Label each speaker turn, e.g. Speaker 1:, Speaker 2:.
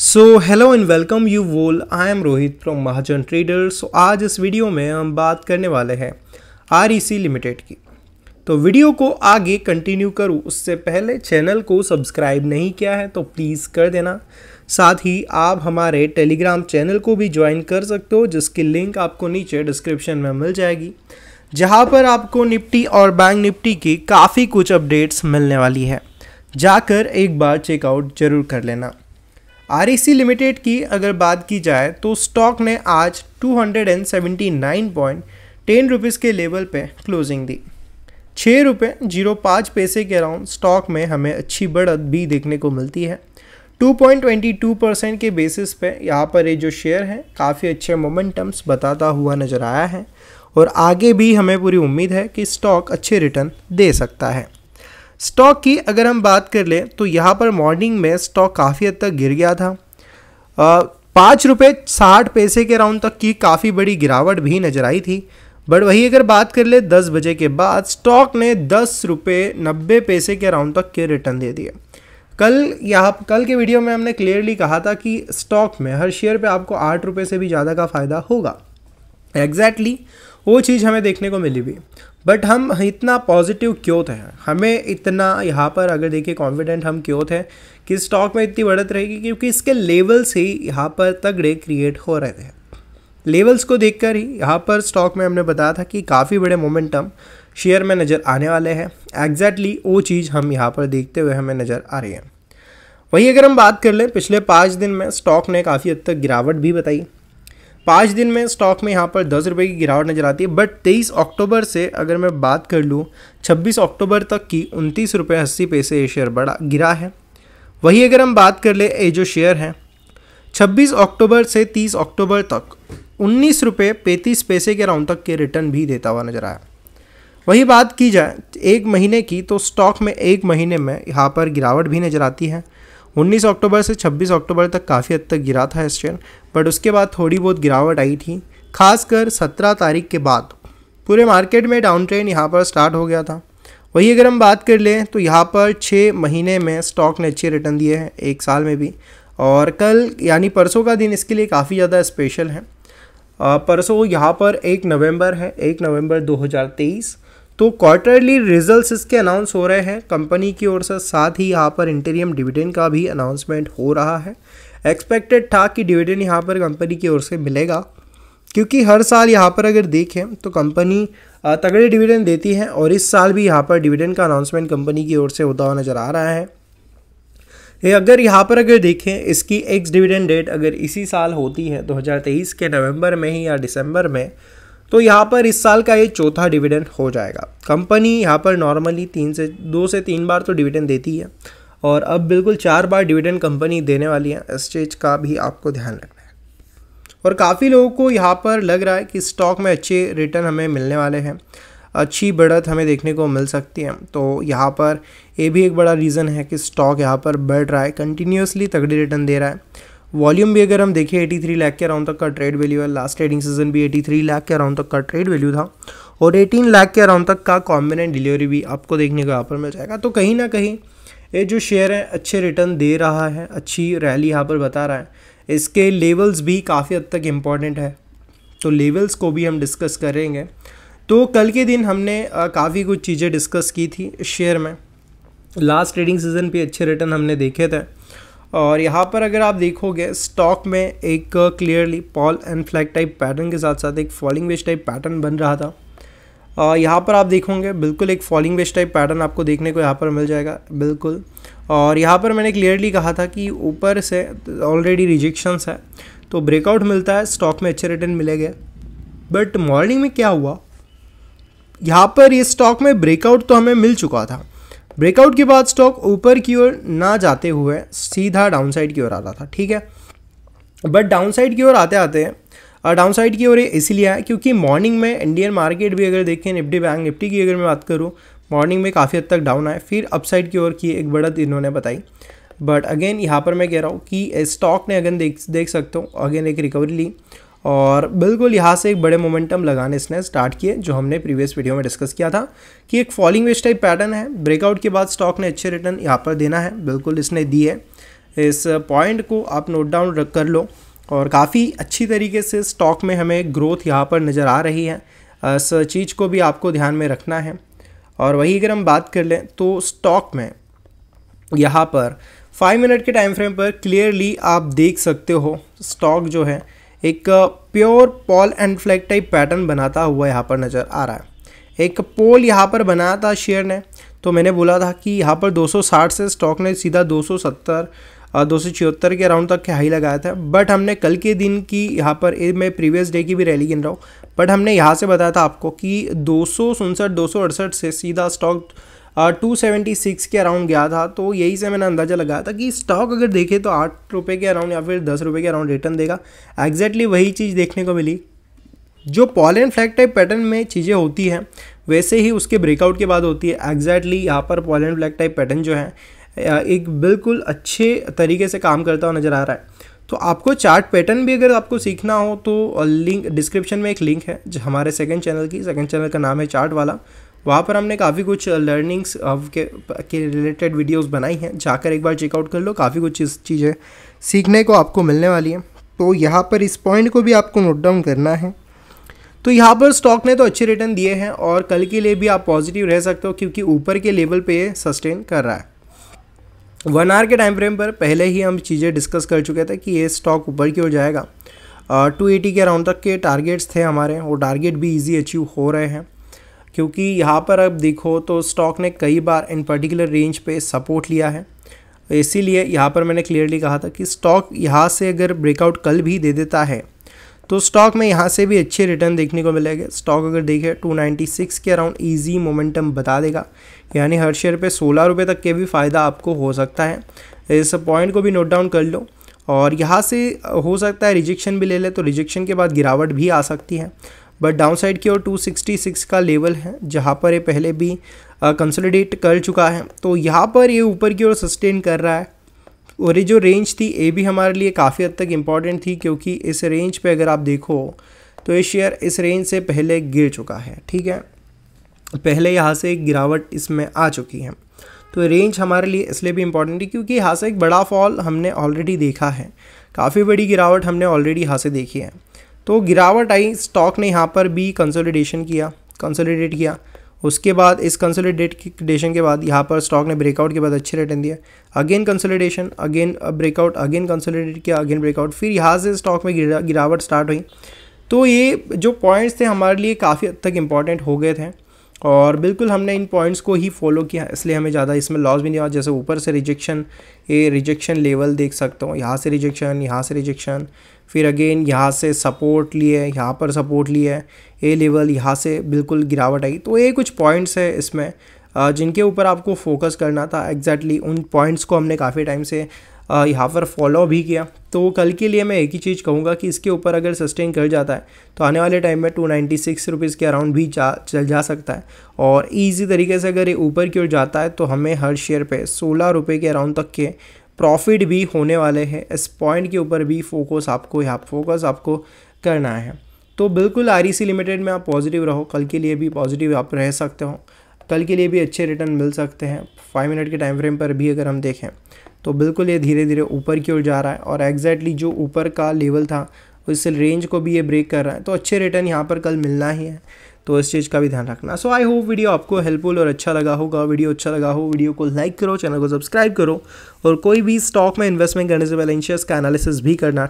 Speaker 1: so hello and welcome you all I am Rohit from Mahajan trader so आज इस video में हम बात करने वाले हैं आर लिमिटेड e की तो वीडियो को आगे कंटिन्यू करूँ उससे पहले चैनल को सब्सक्राइब नहीं किया है तो प्लीज़ कर देना साथ ही आप हमारे टेलीग्राम चैनल को भी ज्वाइन कर सकते हो जिसकी लिंक आपको नीचे डिस्क्रिप्शन में मिल जाएगी जहाँ पर आपको निफ्टी और बैंक निफ्टी की काफ़ी कुछ अपडेट्स मिलने वाली है जाकर एक बार चेकआउट जरूर कर लेना आर लिमिटेड e की अगर बात की जाए तो स्टॉक ने आज 279.10 हंड्रेड के लेवल पे क्लोजिंग दी छः रुपये जीरो पाँच पैसे के अराउंड स्टॉक में हमें अच्छी बढ़त भी देखने को मिलती है 2.22 परसेंट के बेसिस पे यहाँ पर ये जो शेयर है काफ़ी अच्छे मोमेंटम्स बताता हुआ नज़र आया है और आगे भी हमें पूरी उम्मीद है कि स्टॉक अच्छे रिटर्न दे सकता है स्टॉक की अगर हम बात कर लें तो यहाँ पर मॉर्निंग में स्टॉक काफ़ी हद तक गिर गया था पाँच रुपये साठ पैसे के राउंड तक की काफ़ी बड़ी गिरावट भी नज़र आई थी बट वही अगर बात कर ले दस बजे के बाद स्टॉक ने दस रुपये नब्बे पैसे के राउंड तक के रिटर्न दे दिए कल यहाँ कल के वीडियो में हमने क्लियरली कहा था कि स्टॉक में हर शेयर पे आपको आठ रुपये से भी ज़्यादा का फ़ायदा होगा एग्जैक्टली exactly, वो चीज़ हमें देखने को मिली भी बट हम इतना पॉजिटिव क्यों थे हमें इतना यहाँ पर अगर देखिए कॉन्फिडेंट हम क्यों थे कि स्टॉक में इतनी बढ़त रहेगी क्योंकि इसके लेवल्स ही यहाँ पर तगड़े क्रिएट हो रहे थे लेवल्स को देखकर ही यहाँ पर स्टॉक में हमने बताया था कि काफ़ी बड़े मोमेंटम शेयर में नज़र आने वाले हैं एग्जैक्टली वो चीज़ हम यहाँ पर देखते हुए हमें नज़र आ रही है वहीं अगर हम बात कर लें पिछले पाँच दिन में स्टॉक ने काफ़ी हद तक गिरावट भी बताई पाँच दिन में स्टॉक में यहाँ पर दस रुपये की गिरावट नज़र आती है बट तेईस अक्टूबर से अगर मैं बात कर लूँ छब्बीस अक्टूबर तक की उनतीस रुपये अस्सी पैसे ये शेयर बड़ा गिरा है वही अगर हम बात कर ले ये जो शेयर है छब्बीस अक्टूबर से तीस अक्टूबर तक उन्नीस रुपये पैंतीस पैसे के राउंड तक के रिटर्न भी देता हुआ नज़र आया वही बात की जाए एक महीने की तो स्टॉक में एक महीने में यहाँ पर गिरावट भी नज़र आती है 19 अक्टूबर से 26 अक्टूबर तक काफ़ी हद तक गिरा था शेयर बट उसके बाद थोड़ी बहुत गिरावट आई थी खासकर 17 तारीख के बाद पूरे मार्केट में डाउन ट्रेंड यहाँ पर स्टार्ट हो गया था वही अगर हम बात कर लें तो यहाँ पर छः महीने में स्टॉक ने अच्छे रिटर्न दिए हैं एक साल में भी और कल यानी परसों का दिन इसके लिए काफ़ी ज़्यादा स्पेशल है परसों यहाँ पर एक नवंबर है एक नवंबर तो क्वार्टरली रिजल्ट्स इसके अनाउंस हो रहे हैं कंपनी की ओर से साथ ही यहाँ पर इंटेरियम डिविडेंड का भी अनाउंसमेंट हो रहा है एक्सपेक्टेड था कि डिविडेंड यहाँ पर कंपनी की ओर से मिलेगा क्योंकि हर साल यहाँ पर अगर देखें तो कंपनी तगड़े डिविडेंड देती है और इस साल भी यहाँ पर डिविडेंड का अनाउंसमेंट कंपनी की ओर से होता हुआ नज़र आ रहा है ये अगर यहाँ पर अगर देखें इसकी एक्स डिविडेंड डेट अगर इसी साल होती है 2023 के नवंबर में ही या दिसंबर में तो यहाँ पर इस साल का ये चौथा डिविडेंड हो जाएगा कंपनी यहाँ पर नॉर्मली तीन से दो से तीन बार तो डिविडेंड देती है और अब बिल्कुल चार बार डिविडेंड कंपनी देने वाली है इस चीज़ का भी आपको ध्यान रखना है और काफ़ी लोगों को यहाँ पर लग रहा है कि स्टॉक में अच्छे रिटर्न हमें मिलने वाले हैं अच्छी बढ़त हमें देखने को मिल सकती है तो यहाँ पर ये भी एक बड़ा रीज़न है कि स्टॉक यहाँ पर बढ़ रहा है कंटिन्यूसली तगड़ी रिटर्न दे रहा है वॉल्यूम भी अगर हम देखें थ्री लाख के अराउंड तक का ट्रेड वैल्यू है लास्ट ट्रेडिंग सीजन भी थ्री लाख के अराउंड तक का ट्रेड वैल्यू था और एटीन लाख के अराउंड तक का कॉम्बिनेंट डिलीवरी भी आपको देखने को यहाँ पर मिल जाएगा तो कहीं ना कहीं ये जो शेयर है अच्छे रिटर्न दे रहा है अच्छी रैली यहाँ पर बता रहा है इसके लेवल्स भी काफ़ी हद तक इम्पॉर्टेंट है तो लेवल्स को भी हम डिस्कस करेंगे तो कल के दिन हमने काफ़ी कुछ चीज़ें डिस्कस की थी शेयर में लास्ट ट्रेडिंग सीजन पे अच्छे रिटर्न हमने देखे थे और यहाँ पर अगर आप देखोगे स्टॉक में एक clearly pole and flag type pattern के साथ साथ एक फॉलिंग वेज टाइप पैटर्न बन रहा था और यहाँ पर आप देखोगे बिल्कुल एक फॉलिंग वेज टाइप पैटर्न आपको देखने को यहाँ पर मिल जाएगा बिल्कुल और यहाँ पर मैंने क्लियरली कहा था कि ऊपर से ऑलरेडी रिजेक्शंस है तो ब्रेकआउट मिलता है स्टॉक में अच्छे रिटर्न मिलेंगे बट मॉर्निंग में क्या हुआ यहाँ पर ये स्टॉक में ब्रेकआउट तो हमें मिल चुका था ब्रेकआउट के बाद स्टॉक ऊपर की ओर ना जाते हुए सीधा डाउनसाइड की ओर आ रहा था ठीक है बट डाउनसाइड की ओर आते आते डाउन साइड की ओर इसीलिए है क्योंकि मॉर्निंग में इंडियन मार्केट भी अगर देखें निफ्टी बैंक निफ्टी की अगर मैं बात करूँ मॉर्निंग में काफ़ी हद तक डाउन आए फिर अपसाइड की ओर की एक बढ़त इन्होंने बताई बट अगेन यहाँ पर मैं कह रहा हूँ कि स्टॉक ने अगेन देख देख सकते हो अगेन एक रिकवरी ली और बिल्कुल यहाँ से एक बड़े मोमेंटम लगाने इसने स्टार्ट किए जो हमने प्रीवियस वीडियो में डिस्कस किया था कि एक फॉलिंग वेज टाइप पैटर्न है ब्रेकआउट के बाद स्टॉक ने अच्छे रिटर्न यहाँ पर देना है बिल्कुल इसने दी है इस पॉइंट को आप नोट डाउन रख कर लो और काफ़ी अच्छी तरीके से स्टॉक में हमें ग्रोथ यहाँ पर नज़र आ रही है इस चीज़ को भी आपको ध्यान में रखना है और वही अगर हम बात कर लें तो स्टॉक में यहाँ पर फाइव मिनट के टाइम फ्रेम पर क्लियरली आप देख सकते हो स्टॉक जो है एक pure pole and flag type pattern बनाता हुआ यहाँ पर नज़र आ रहा है एक पोल यहाँ पर बनाया था शेयर ने तो मैंने बोला था कि यहाँ पर 260 से स्टॉक ने सीधा 270 दो सौ छिहत्तर के अराउंड तक के हाई लगाया था बट हमने कल के दिन की यहाँ पर मैं प्रीवियस डे की भी रैली गिन रहा हूँ बट हमने यहाँ से बताया था आपको कि दो सौ उनसठ दो सौ अड़सठ से सीधा स्टॉक टू सेवेंटी सिक्स के अराउंड गया था तो यही से मैंने अंदाज़ा लगाया था कि स्टॉक अगर देखे तो आठ रुपये के अराउंड या फिर दस रुपये के अराउंड रिटर्न देगा एग्जैक्टली वही चीज़ देखने को मिली जो पॉलन फ्लैग टाइप पैटर्न में चीज़ें होती हैं वैसे ही उसके ब्रेकआउट के बाद होती है एग्जैक्टली यहाँ पर पॉलन फ्लैग टाइप पैटर्न जो है एक बिल्कुल अच्छे तरीके से काम करता हुआ नज़र आ रहा है तो आपको चार्ट पैटर्न भी अगर आपको सीखना हो तो लिंक डिस्क्रिप्शन में एक लिंक है हमारे सेकंड चैनल की सेकंड चैनल का नाम है चार्ट वाला वहाँ पर हमने काफ़ी कुछ लर्निंग्स के के रिलेटेड वीडियोस बनाई हैं जाकर एक बार चेकआउट कर लो काफ़ी कुछ चीज़ें सीखने को आपको मिलने वाली हैं तो यहाँ पर इस पॉइंट को भी आपको नोट डाउन करना है तो यहाँ पर स्टॉक ने तो अच्छे रिटर्न दिए हैं और कल के लिए भी आप पॉजिटिव रह सकते हो क्योंकि ऊपर के लेवल पर ये सस्टेन कर रहा है वन आवर के टाइम फ्रेम पर पहले ही हम चीज़ें डिस्कस कर चुके थे कि ये स्टॉक ऊपर की ओर जाएगा टू एटी के अराउंड तक के टारगेट्स थे हमारे वो टारगेट भी ईजी अचीव हो रहे हैं क्योंकि यहाँ पर अब देखो तो स्टॉक ने कई बार इन पर्टिकुलर रेंज पे सपोर्ट लिया है इसीलिए यहाँ पर मैंने क्लियरली कहा था कि स्टॉक यहाँ से अगर ब्रेकआउट कल भी दे देता है तो स्टॉक में यहाँ से भी अच्छे रिटर्न देखने को मिलेंगे स्टॉक अगर देखे 296 के अराउंड इजी मोमेंटम बता देगा यानी हर शेयर पे सोलह रुपये तक के भी फ़ायदा आपको हो सकता है इस पॉइंट को भी नोट डाउन कर लो और यहाँ से हो सकता है रिजेक्शन भी ले ले तो रिजेक्शन के बाद गिरावट भी आ सकती है बट डाउन साइड की ओर 266 का लेवल है जहाँ पर ये पहले भी कंसोलिडेट कर चुका है तो यहाँ पर ये ऊपर की ओर सस्टेन कर रहा है और ये जो रेंज थी ये भी हमारे लिए काफ़ी हद तक इम्पॉर्टेंट थी क्योंकि इस रेंज पे अगर आप देखो तो ये शेयर इस रेंज से पहले गिर चुका है ठीक है पहले यहाँ से एक गिरावट इसमें आ चुकी है तो रेंज हमारे लिए इसलिए भी इम्पॉर्टेंट थी क्योंकि यहाँ से एक बड़ा फॉल हमने ऑलरेडी देखा है काफ़ी बड़ी गिरावट हमने ऑलरेडी यहाँ से देखी है तो गिरावट आई स्टॉक ने यहाँ पर भी कंसोलिडेशन किया कंसोलिडेट किया उसके बाद इस कंसोलिडेशन के बाद यहाँ पर स्टॉक ने ब्रेकआउट के बाद अच्छे रिटर्न दिया again consolidation again breakout again consolidate किया अगेन ब्रेकआउट फिर यहाँ से स्टॉक में गिरा, गिरावट स्टार्ट हुई तो ये जो पॉइंट्स थे हमारे लिए काफ़ी हद तक इम्पॉर्टेंट हो गए थे और बिल्कुल हमने इन पॉइंट्स को ही फॉलो किया इसलिए हमें ज़्यादा इसमें लॉस भी नहीं हुआ जैसे ऊपर से रिजेक्शन ये रिजेक्शन लेवल देख सकता हूँ यहाँ से रिजेक्शन यहाँ से रिजेक्शन फिर अगेन यहाँ से सपोर्ट लिए यहाँ पर सपोर्ट लिए ए लेवल यहाँ से बिल्कुल गिरावट आई तो ये कुछ पॉइंट्स है इसमें जिनके ऊपर आपको फोकस करना था एग्जैक्टली exactly उन पॉइंट्स को हमने काफ़ी टाइम से यहाँ पर फॉलो भी किया तो कल के लिए मैं एक ही चीज़ कहूँगा कि इसके ऊपर अगर सस्टेन कर जाता है तो आने वाले टाइम में टू नाइन्टी सिक्स रुपीज़ के अराउंड भी जा चल जा सकता है और ईजी तरीके से अगर ये ऊपर की ओर जाता है तो हमें हर शेयर पे सोलह रुपये के अराउंड तक के प्रॉफिट भी होने वाले हैं इस पॉइंट के ऊपर भी फोकस आपको यहाँ फोकस आपको करना है तो बिल्कुल आर लिमिटेड e में आप पॉजिटिव रहो कल के लिए भी पॉजिटिव आप रह सकते हो कल के लिए भी अच्छे रिटर्न मिल सकते हैं फाइव मिनट के टाइम फ्रेम पर भी अगर हम देखें तो बिल्कुल ये धीरे धीरे ऊपर की ओर जा रहा है और एग्जैक्टली जो ऊपर का लेवल था उस रेंज को भी ये ब्रेक कर रहा है तो अच्छे रिटर्न यहाँ पर कल मिलना ही है तो इस चीज़ का भी ध्यान रखना सो आई होप वीडियो आपको हेल्पफुल और अच्छा लगा होगा वीडियो अच्छा लगा हो वीडियो को लाइक करो चैनल को सब्सक्राइब करो और कोई भी स्टॉक में इन्वेस्टमेंट करने से पहले इंशियस का एनालिसिस भी करना